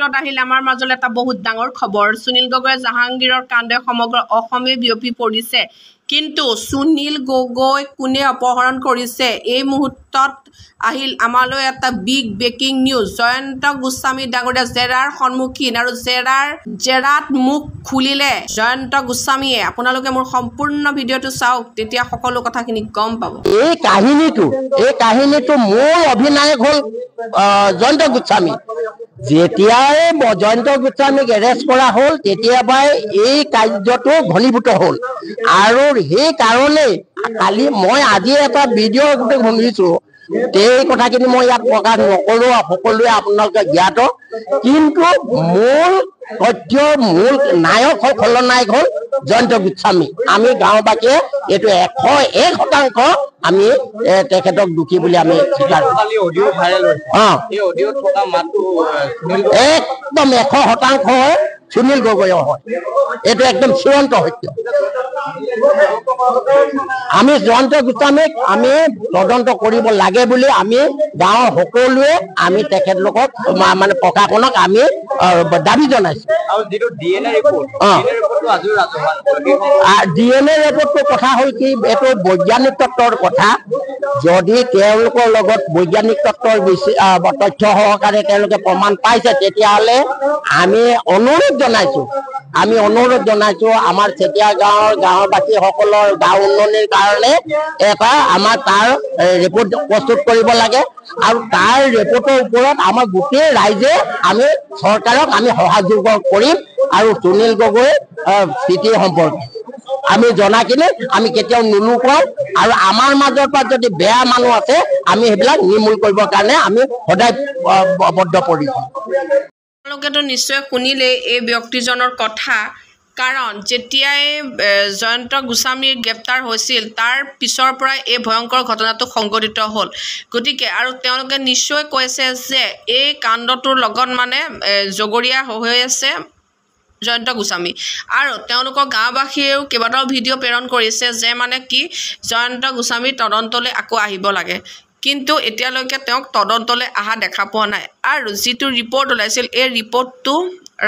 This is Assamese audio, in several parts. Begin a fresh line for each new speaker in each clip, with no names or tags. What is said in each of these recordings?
ক্ষেত্ৰত আহিলে আমাৰ মাজলৈ এটা বহুত ডাঙৰ খবৰ সুনীল গগৈ জাহাংগীৰৰ কাণ্ডে সমগ্ৰ অসমে বিয়পি পৰিছে কিন্তু সুনীল গগৈ কোনে অপহৰণ কৰিছে এই মুহূৰ্তত আহিল আমালৈ এটা big breaking news Jayanta Goswami ডাঙৰীয়া জেৰাৰ সন্মুখীন আৰু জেৰাৰ জেৰাত মুখ খুলিলে জয়ন্ত গোস্বামীয়ে আপোনালোকে মোৰ সম্পূৰ্ণ ভিডিঅ'টো চাওক তেতিয়া সকলো কথাখিনি গম পাব এই
কাহিনীটো এই কাহিনীটো মোৰ অভিনায়ক হ'ল জয়ন্ত গোস্বামী যেতিয়াই জয়ন্ত গোস্বামীক এৰেষ্ট কৰা হল তেতিয়াৰ পৰাই এই কাৰ্যটো ঘনীভূত হল আৰু সেই কাৰণেই কালি মই আজি এটা ভিডিঅ' শুনিছো এই কথাখিনি মই ইয়াত প্ৰকাশ নকৰো সকলোৱে আপোনালোকে জ্ঞাত কিন্তু মূল সত্য মূল নায়ক হল খলনায়ক হল জয়ন্ত গোস্বামী আমি গাঁওবাসীয়ে এইটো এশ এক শতাংশ আমি তেখেতক দোষী বুলি আমি স্বীকাৰ একদম এশ শতাংশ সুনীল গগৈৰ হয় এইটো একদম চূড়ান্ত সত্য আমি জয়ন্ত গোস্বামীক আমি তদন্ত কৰিব লাগে বুলি আমি গাঁৱৰ সকলোৱে আমি তেখেতলোক মানে প্ৰশাসনক আমি দাবী জনাইছো ডি এন এ ৰেপৰ্টটো কথা হ'ল কি এইটো বৈজ্ঞানিক তত্বৰ কথা যদি তেওঁলোকৰ লগত বৈজ্ঞানিক তত্বৰ বেছি তথ্য সহকাৰে তেওঁলোকে প্ৰমাণ পাইছে তেতিয়াহ'লে আমি অনুৰোধ জনাইছো আমি অনুৰোধ জনাইছো আমাৰ চেতিয়া গাঁৱৰ গাঁৰবাসী সকল গাঁও উন্নয়নেৰ কাৰণে এটা আমাৰ তাৰ ৰিপৰ্ট প্ৰস্তুত কৰিব লাগে আৰু তাৰ ৰিপোৰ্টেৰ ওপৰত আমাৰ গোটেই ৰাইজে আমি চৰকাৰক আমি সহযোগ কৰিম আৰু সুনীল গগৈ স্থিতি সম্পৰ্কে আমি জনা কিনে আমি কেতিয়াও নুলুকাও আৰু আমাৰ মাজৰ পৰা যদি বেয়া মানুহ আছে আমি সেইবিলাক নিৰ্মূল কৰিবৰ কাৰণে আমি সদায় বদ্ধ পড়ি
আপোনালোকেতো নিশ্চয় শুনিলেই এই ব্যক্তিজনৰ কথা কাৰণ যেতিয়াই জয়ন্ত গোস্বামী গ্ৰেপ্তাৰ হৈছিল তাৰ পিছৰ পৰাই এই ভয়ংকৰ ঘটনাটো সংঘটিত হ'ল গতিকে আৰু তেওঁলোকে নিশ্চয় কৈছে যে এই কাণ্ডটোৰ লগত মানে জগৰীয়া হৈ আছে জয়ন্ত গোস্বামী আৰু তেওঁলোকৰ গাঁওবাসীয়েও কেইবাটাও ভিডিঅ' প্ৰেৰণ কৰিছে যে মানে কি জয়ন্ত গোস্বামী তদন্তলৈ আকৌ আহিব লাগে কিন্তু এতিয়ালৈকে তেওঁক তদন্তলৈ অহা দেখা পোৱা নাই আৰু যিটো ৰিপৰ্ট ওলাইছিল এই ৰিপৰ্টটো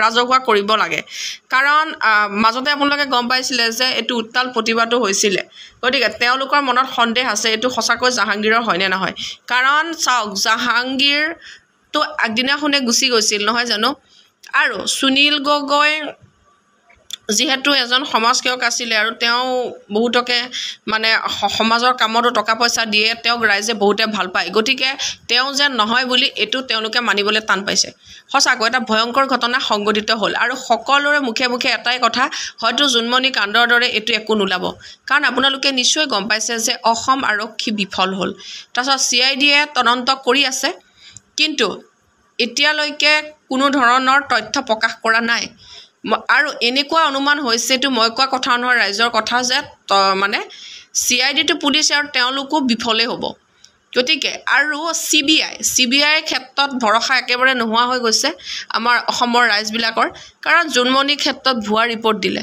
ৰাজহুৱা কৰিব লাগে কাৰণ মাজতে আপোনালোকে গম পাইছিলে যে এইটো উত্তাল প্ৰতিভাটো হৈছিলে গতিকে তেওঁলোকৰ মনত সন্দেহ আছে এইটো সঁচাকৈ জাহাংগীৰৰ হয়নে নহয় কাৰণ চাওক জাহাংগীৰটো আগদিনাখনে গুচি গৈছিল নহয় জানো আৰু সুনীল গগৈ যিহেতু এজন সমাজসেৱক আছিলে আৰু তেওঁ বহুতকে মানে সমাজৰ কামতো টকা পইচা দিয়ে তেওঁক ৰাইজে বহুতে ভাল পায় গতিকে তেওঁ যে নহয় বুলি এইটো তেওঁলোকে মানিবলৈ টান পাইছে সঁচাকৈ এটা ভয়ংকৰ ঘটনা সংঘটিত হ'ল আৰু সকলোৰে মুখে মুখে এটাই কথা হয়তো জোনমণি কাণ্ডৰ দৰে এইটো একো নোলাব কাৰণ আপোনালোকে নিশ্চয় গম পাইছে যে অসম আৰক্ষী বিফল হ'ল তাৰপিছত চি আই ডিয়ে তদন্ত কৰি আছে কিন্তু এতিয়ালৈকে কোনো ধৰণৰ তথ্য প্ৰকাশ কৰা নাই আৰু এনেকুৱা অনুমান হৈছে এইটো মই কোৱা কথা নহয় ৰাইজৰ কথা যে মানে চি আই ডিটো পুলিচ আৰু তেওঁলোকো বিফলেই হ'ব গতিকে আৰু C B I C B আইৰ ক্ষেত্ৰত ভৰসা একেবাৰে নোহোৱা হৈ গৈছে আমাৰ অসমৰ ৰাইজবিলাকৰ কাৰণ জোনমণিৰ ক্ষেত্ৰত ভুৱা ৰিপৰ্ট দিলে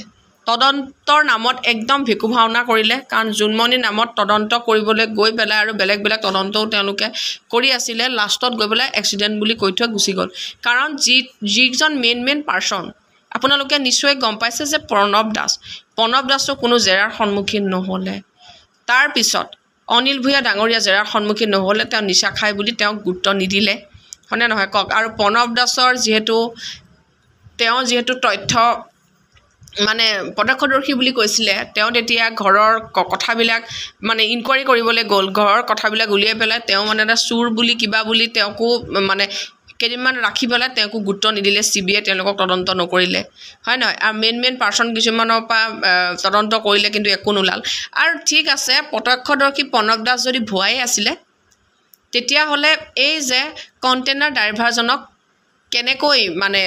তদন্তৰ নামত একদম ভিকু ভাওনা কৰিলে কাৰণ জোনমণিৰ নামত তদন্ত কৰিবলৈ গৈ পেলাই আৰু বেলেগ বেলেগ তদন্তও তেওঁলোকে কৰি আছিলে লাষ্টত গৈ পেলাই এক্সিডেণ্ট বুলি কৈ থৈ গুচি গ'ল কাৰণ যি যিজন মেইন মেইন পাৰ্চন আপোনালোকে নিশ্চয় গম পাইছে যে প্ৰণৱ দাস প্ৰণৱ দাসো কোনো জেৰাৰ সন্মুখীন নহ'লে তাৰপিছত অনিল ভূঞা ডাঙৰীয়া জেৰাৰ সন্মুখীন নহ'লে তেওঁ নিচা খায় বুলি তেওঁক গুৰুত্ব নিদিলে হয়নে নহয় কওক আৰু প্ৰণৱ দাসৰ যিহেতু তেওঁ যিহেতু তথ্য মানে প্ৰত্যক্ষদৰ্শী বুলি কৈছিলে তেওঁ তেতিয়া ঘৰৰ কথাবিলাক মানে ইনকুৱাৰী কৰিবলৈ গ'ল ঘৰৰ কথাবিলাক উলিয়াই পেলাই তেওঁ মানে এটা চোৰ বুলি কিবা বুলি তেওঁকো মানে কেইদিনমান ৰাখি পেলাই তেওঁকো গুৰুত্ব নিদিলে চি বি আই তেওঁলোকক তদন্ত নকৰিলে হয় নহয় আৰু মেইন মেইন পাৰ্চন কিছুমানৰ পৰা তদন্ত কৰিলে কিন্তু একো নোলাল আৰু ঠিক আছে প্ৰত্যক্ষদৰ্শী প্ৰণৱ দাস যদি ভুৱাই আছিলে তেতিয়াহ'লে এই যে কণ্টেইনাৰ ড্ৰাইভাৰজনক কেনেকৈ মানে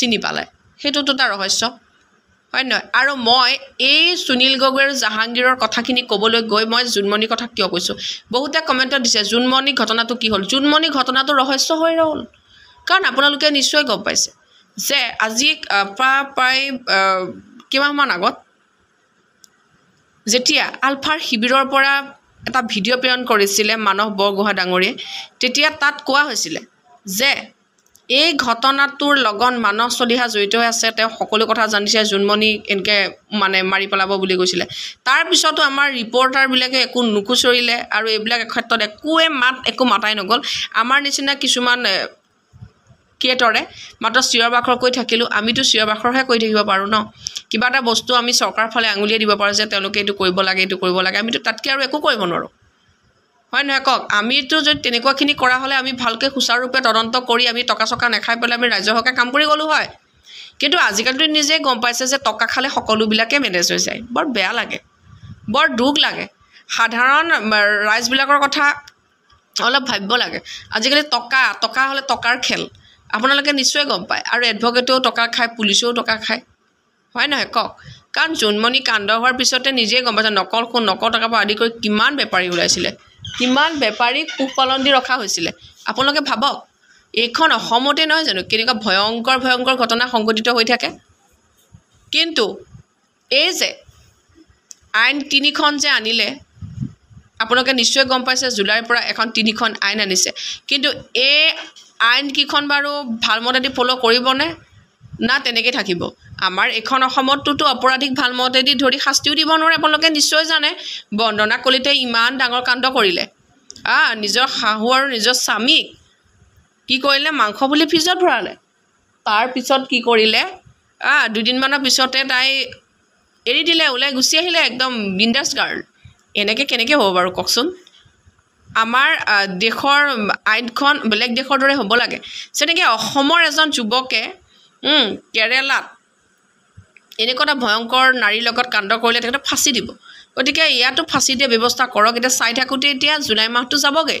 চিনি পালে সেইটোতো এটা ৰহস্য হয় নহয় আৰু মই এই সুনীল গগৈ আৰু জাহাংগীৰৰ কথাখিনি ক'বলৈ গৈ মই জোনমণিৰ কথা কিয় কৈছোঁ বহুতে কমেণ্টত দিছে জোনমণি ঘটনাটো কি হ'ল জোনমণি ঘটনাটো ৰহস্য হৈ ৰ'ল কাৰণ আপোনালোকে নিশ্চয় গম পাইছে যে আজি প্ৰায় কেইমাহমান আগত যেতিয়া আলফাৰ শিবিৰৰ পৰা এটা ভিডিঅ' প্ৰেৰণ কৰিছিলে মানস বৰগোহাঁই ডাঙৰীয়ে তেতিয়া তাত কোৱা হৈছিলে যে এই ঘটনাটোৰ লগত মানস চলিহা জড়িত হৈ আছে তেওঁ সকলো কথা জানিছে জোনমণি এনেকৈ মানে মাৰি পেলাব বুলি কৈছিলে তাৰপিছতো আমাৰ ৰিপৰ্টাৰবিলাকে একো নুখুচৰিলে আৰু এইবিলাক ক্ষেত্ৰত একোৱে মাত একো মাতাই নগ'ল আমাৰ নিচিনা কিছুমান ক্ৰিয়েটৰে মাত্ৰ চিঞৰ বাখৰ কৈ থাকিলোঁ আমিতো চিঞৰ বাখৰহে কৈ থাকিব পাৰোঁ ন কিবা এটা বস্তু আমি চৰকাৰৰ ফালে আঙুলিয়াই দিব পাৰোঁ যে তেওঁলোকে এইটো কৰিব লাগে এইটো কৰিব লাগে আমিতো তাতকৈ আৰু একো কৰিব নোৱাৰোঁ হয় নহয় কওক আমিতো যদি তেনেকুৱাখিনি কৰা হ'লে আমি ভালকৈ সুচাৰুৰূপে তদন্ত কৰি আমি টকা চকা নাখাই পেলাই আমি ৰাইজৰ হকে কাম কৰি গ'লোঁ হয় কিন্তু আজিকালিতো নিজেই গম পাইছে যে টকা খালে সকলোবিলাকে মেনেজ হৈ যায় বৰ বেয়া লাগে বৰ দুখ লাগে সাধাৰণ ৰাইজবিলাকৰ কথা অলপ ভাবিব লাগে আজিকালি টকা টকা হ'লে টকাৰ খেল আপোনালোকে নিশ্চয় গম পায় আৰু এডভকেটেও টকা খায় পুলিচেও টকা খায় হয় নহয় কওক কাৰণ জোনমণি কাণ্ড হোৱাৰ পিছতে নিজেই গম পাইছে নকল সোণ নকল টকাৰ পৰা আদি কৰি কিমান বেপাৰী ওলাইছিলে কিমান বেপাৰীক পালন দি ৰখা হৈছিলে আপোনালোকে ভাবক এইখন অসমতে নহয় জানো কেনেকুৱা ভয়ংকৰ ভয়ংকৰ ঘটনা সংঘটিত হৈ থাকে কিন্তু এই যে আইন তিনিখন যে আনিলে আপোনালোকে নিশ্চয় গম পাইছে জুলাইৰ পৰা এখন তিনিখন আইন আনিছে কিন্তু এই আইন আইনকেইখন বাৰু ভালমতে দি ফ'ল' কৰিবনে না তেনেকৈয়ে থাকিব আমাৰ এইখন অসমততোতো অপৰাধীক ভালমতেদি ধৰি শাস্তিও দিব নোৱাৰে আপোনালোকে নিশ্চয় জানে বন্দনা কলিতে ইমান ডাঙৰ কাণ্ড কৰিলে আ নিজৰ শাহু আৰু নিজৰ স্বামীক কি কৰিলে মাংস বুলি ফ্ৰিজত ভৰালে তাৰপিছত কি কৰিলে আ দুদিনমানৰ পিছতে তাই এৰি দিলে ওলাই গুচি আহিলে একদম বিন্দাছ গাৰ্ল এনেকৈ কেনেকৈ হ'ব বাৰু কওকচোন আমাৰ দেশৰ আইনখন বেলেগ দেশৰ দৰে হ'ব লাগে যেনেকৈ অসমৰ এজন যুৱকে কেৰেলাত এনেকুৱা এটা ভয়ংকৰ নাৰীৰ লগত কাণ্ড কৰিলে তেখেতে ফাঁচি দিব গতিকে ইয়াতো ফাঁচি দিয়া ব্যৱস্থা কৰক এতিয়া চাই থাকোঁতে এতিয়া জুলাই মাহটো যাবগৈ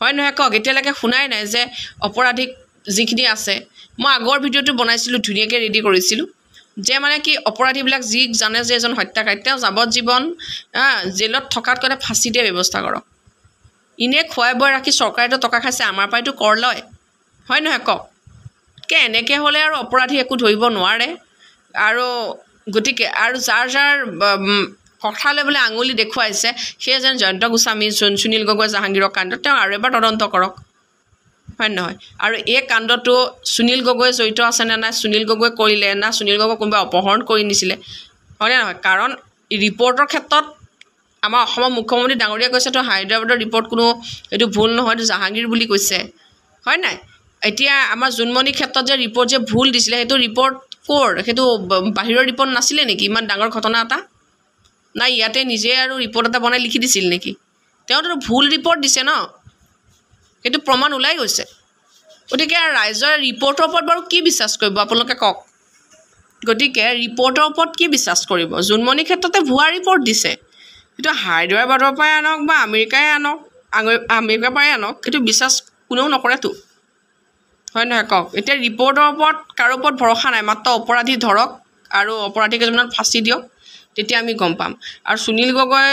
হয় নহয় কওক এতিয়ালৈকে শুনাই নাই যে অপৰাধীক যিখিনি আছে মই আগৰ ভিডিঅ'টো বনাইছিলোঁ ধুনীয়াকৈ ৰেডি কৰিছিলোঁ যে মানে কি অপৰাধীবিলাক যি জানে যে এজন হত্যাকাৰী তেওঁ যাৱজ্জীৱন জেলত থকাতকৈ ফাঁচি দিয়া ব্যৱস্থা কৰক এনেই খুৱাই বোৱাই ৰাখি চৰকাৰেতো টকা খাইছে আমাৰ পৰাইতো কৰ লয় হয় নহয় কওক কে এনেকৈ হ'লে আৰু অপৰাধী একো ধৰিব নোৱাৰে আৰু গতিকে আৰু যাৰ যাৰ কথা লৈ বোলে আঙুলি দেখুৱাইছে সেয়ে যেন জয়ন্ত গোস্বামী চুন সুনীল গগৈ জাহাংগীৰৰ কাণ্ডত তেওঁ আৰু এবাৰ তদন্ত কৰক হয় নহয় আৰু এই কাণ্ডটো সুনীল গগৈ জড়িত আছেনে নাই সুনীল গগৈ কৰিলে না সুনীল গগৈ কোনোবাই অপহৰণ কৰি নিছিলে হয়নে নহয় কাৰণ ৰিপৰ্টৰ ক্ষেত্ৰত আমাৰ অসমৰ মুখ্যমন্ত্ৰী ডাঙৰীয়া তো হায়দৰাবাদৰ ৰিপৰ্ট কোনো এইটো ভুল নহয় এইটো জাহাংগীৰ বুলি কৈছে হয় নাই এতিয়া আমাৰ জোনমণি ক্ষেত্ৰত যে ৰিপৰ্ট যে ভুল দিছিলে সেইটো ৰিপৰ্ট ক'ৰ সেইটো বাহিৰৰ ৰিপৰ্ট নাছিলে নেকি ইমান ডাঙৰ ঘটনা এটা নাই ইয়াতে নিজে আৰু ৰিপৰ্ট এটা বনাই লিখি দিছিল নেকি তেওঁতো ভুল ৰিপৰ্ট দিছে ন সেইটো প্ৰমাণ ওলাই গৈছে গতিকে ৰাইজৰ ৰিপৰ্টৰ ওপৰত বাৰু কি বিশ্বাস কৰিব আপোনালোকে কওক গতিকে ৰিপৰ্টৰ ওপৰত কি বিশ্বাস কৰিব জোনমণি ক্ষেত্ৰতে ভুৱা ৰিপৰ্ট দিছে সেইটো হায়দৰাবাদৰ পৰাই আনক বা আমেৰিকাই আনক আমেৰিকাৰ পৰাই আনক সেইটো বিশ্বাস কোনেও নকৰেতো হয় নহয় কওক এতিয়া ৰিপৰ্টৰ ওপৰত কাৰো ওপৰত ভৰসা নাই মাত্ৰ অপৰাধী ধৰক আৰু অপৰাধী কেইজনক ফাঁচি দিয়ক তেতিয়া আমি গম পাম আৰু সুনীল গগৈ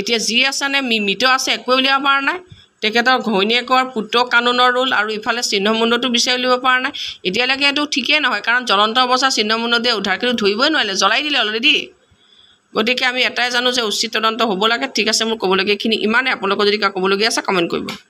এতিয়া যি আছে নে মৃত আছে একোৱে উলিয়াব পৰা নাই তেখেতৰ ঘৈণীয়েকৰ পুত্ৰ কানুনৰ ৰোল আৰু ইফালে চিহ্নমুণ্ডটো বিচাৰি উলিয়াব পৰা নাই এতিয়ালৈকে এইটো ঠিকেই নহয় কাৰণ জ্বলন্ত অৱস্থাত চিহ্নমুণ্ড দিয়ে উদ্ধাৰ কিন্তু ধৰিবই নোৱাৰিলে জ্বলাই দিলে অলৰেডি গতিকে আমি এটাই জানো যে উচিত তদন্ত হ'ব লাগে ঠিক আছে মোৰ ক'বলগীয়াখিনি ইমানেই আপোনালোকৰ যদি কিবা ক'বলগীয়া আছে কমেণ্ট কৰিব